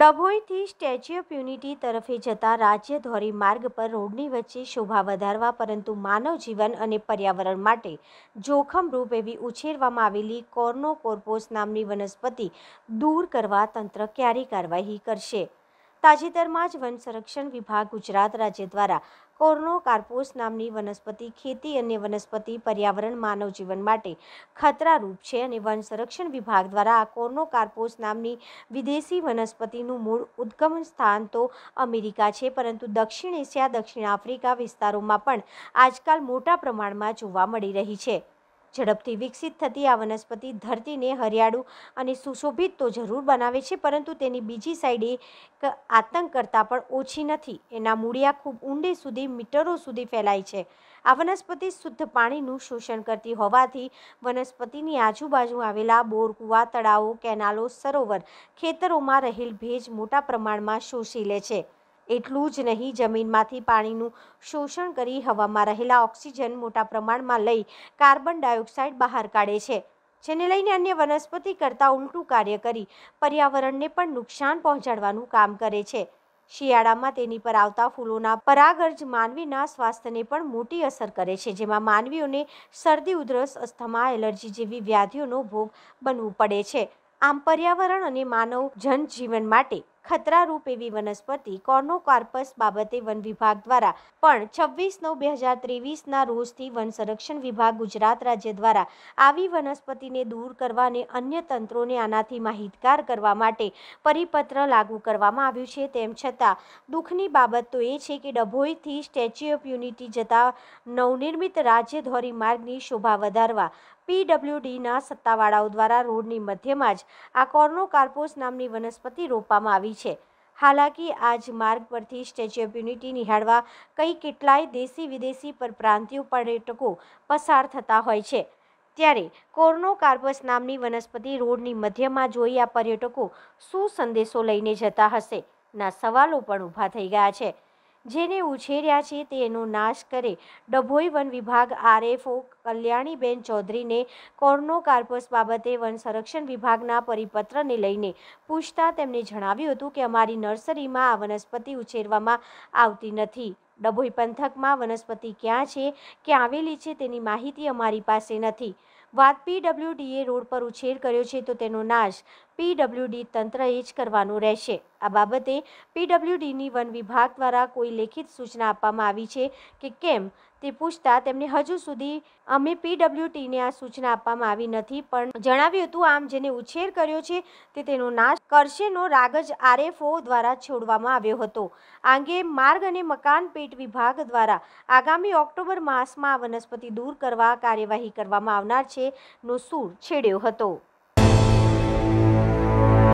ડભોઈથી statue of unity તરફે જતા રાજ્ય ધોરીમાર્ગ પર રોડની વચ્ચે શોભા વધારવા પરંતુ માનવ જીવન અને પર્યાવરણ માટે જોખમરૂપ એવી ઉછેરવામાં આવેલી કોર્નો કોર્પોસ નામની વનસ્પતિ દૂર કરવા તંત્ર ક્યારે કાર્યવાહી કરશે તાજેતરમાં જ વન સંરક્ષણ વિભાગ ગુજરાત રાજ્ય દ્વારા કોર્નો કાર્પોસ નામની વનસ્પતિ ખેતી અને વનસ્પતિ પર્યાવરણ માનવ જીવન માટે ખતરારૂપ છે અને વન સંરક્ષણ વિભાગ દ્વારા આ કોર્નો કાર્પોસ નામની વિદેશી વનસ્પતિનું મૂળ ઉદ્ગમ સ્થાન તો અમેરિકા છે પરંતુ દક્ષિણ એશિયા દક્ષિણ આફ્રિકા વિસ્તારોમાં પણ આજકાલ મોટા પ્રમાણમાં જોવા મળી રહી છે ઝડપથી વિકસિત થતી આ વનસ્પતિ ધરતીને હરિયાળું અને સુશોભિત તો જરૂર બનાવે છે પરંતુ તેની બીજી સાઈડે આતંક કરતાં પણ ઓછી નથી એના મૂળિયા ખૂબ ઊંડે સુધી મીટરો સુધી ફેલાય છે આ વનસ્પતિ શુદ્ધ પાણીનું શોષણ કરતી હોવાથી વનસ્પતિની આજુબાજુ આવેલા બોર કૂવા તળાવો કેનાલો સરોવર ખેતરોમાં રહેલ ભેજ મોટા પ્રમાણમાં શોષી લે છે એટલું જ નહીં જમીનમાંથી પાણીનું શોષણ કરી હવામાં રહેલા ઓક્સિજન મોટા પ્રમાણમાં લઈ કાર્બન ડાયોક્સાઇડ બહાર કાઢે છે જેને લઈને અન્ય વનસ્પતિ કરતાં ઉલટું કાર્ય કરી પર્યાવરણને પણ નુકસાન પહોંચાડવાનું કામ કરે છે શિયાળામાં તેની પર આવતા ફૂલોના પરાગર્જ માનવીના સ્વાસ્થ્યને પણ મોટી અસર કરે છે જેમાં માનવીઓને શરદી ઉધરસ અસ્થમા એલર્જી જેવી વ્યાધિઓનો ભોગ બનવું પડે છે આમ પર્યાવરણ અને માનવ જનજીવન માટે ખતરારૂપ એવી વનસ્પતિ કોર્નોકાર્પસ બાબતે વન વિભાગ દ્વારા પણ છવ્વીસ નવ બે હજાર ત્રેવીસના રોજથી વન સંરક્ષણ વિભાગ ગુજરાત રાજ્ય દ્વારા આવી વનસ્પતિને દૂર કરવા અને અન્ય તંત્રોને આનાથી માહિતગાર કરવા માટે પરિપત્ર લાગુ કરવામાં આવ્યું છે તેમ છતાં દુઃખની બાબત તો એ છે કે ડભોઈથી સ્ટેચ્યુ ઓફ યુનિટી જતા નવનિર્મિત રાજ્ય ધોરીમાર્ગની શોભા વધારવા પીડબ્લ્યુડીના સત્તાવાળાઓ દ્વારા રોડની મધ્યમાં જ આ કોર્નોકાર્પોસ નામની વનસ્પતિ રોપવામાં આવી આવી છે હાલાકી આજ માર્ગ પરથી સ્ટેચ્યુ ઓફ યુનિટી નિહાળવા કઈ કેટલાય દેશી વિદેશી પરપ્રાંતિય પર્યટકો પસાર થતા હોય છે ત્યારે કોર્નો કાર્પસ નામની વનસ્પતિ રોડની મધ્યમાં જોઈ આ પર્યટકો શું સંદેશો લઈને જતા હશે ના સવાલો પણ ઊભા થઈ ગયા છે જેને ઉછેર્યા છે તેનો નાશ કરે ડભોઈ વન વિભાગ આરએફઓ કલ્યાણીબેન ચૌધરીને કોર્નો કાર્પસ બાબતે વન સંરક્ષણ વિભાગના પરિપત્રને લઈને પૂછતા તેમણે જણાવ્યું હતું કે અમારી નર્સરીમાં આ વનસ્પતિ ઉછેરવામાં આવતી નથી ડભોઈ પંથકમાં વનસ્પતિ ક્યાં છે ક્યાં આવેલી છે તેની માહિતી અમારી પાસે નથી વાત પીડબ્લ્યુડીએ રોડ પર ઉછેર કર્યો છે તો તેનો નાશ પીડબ્લ્યુડી તંત્રએ જ કરવાનું રહેશે આ બાબતે પીડબ્લ્યુડીની વન વિભાગ દ્વારા કોઈ લેખિત સૂચના આપવામાં આવી છે કે કેમ તે પૂછતા તેમણે હજુ સુધી અમે પીડબ્લ્યુટીને આ સૂચના આપવામાં આવી નથી પણ જણાવ્યું હતું આમ જેને ઉછેર કર્યો છે તે તેનો નાશ કરશેનો રાગ જ આરએફઓ દ્વારા છોડવામાં આવ્યો હતો આ અંગે માર્ગ અને મકાન પેટ વિભાગ દ્વારા આગામી ઓક્ટોબર માસમાં વનસ્પતિ દૂર કરવા કાર્યવાહી કરવામાં આવનાર છે નો સૂર છેડ્યો હતો